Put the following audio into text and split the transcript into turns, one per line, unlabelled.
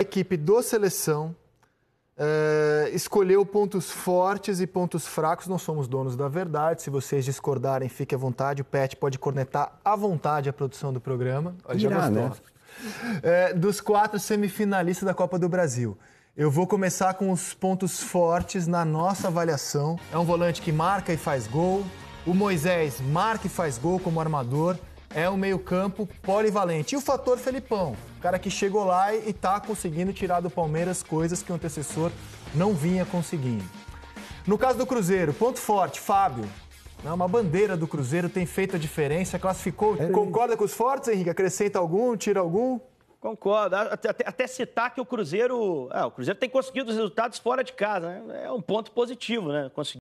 a equipe do Seleção é, escolheu pontos fortes e pontos fracos. Não somos donos da verdade. Se vocês discordarem, fique à vontade. O Pet pode cornetar à vontade a produção do programa. Olha, já Irá, né? É, dos quatro semifinalistas da Copa do Brasil. Eu vou começar com os pontos fortes na nossa avaliação. É um volante que marca e faz gol. O Moisés marca e faz gol como armador é um meio-campo polivalente. E o fator Felipão, o cara que chegou lá e está conseguindo tirar do Palmeiras coisas que o antecessor não vinha conseguindo. No caso do Cruzeiro, ponto forte, Fábio. Não, uma bandeira do Cruzeiro tem feito a diferença, classificou. É. Concorda com os fortes, Henrique? Acrescenta algum, tira algum? Concordo. Até, até citar
que o Cruzeiro. É, o Cruzeiro tem conseguido os resultados fora de casa, né? É um ponto positivo, né? Conseguir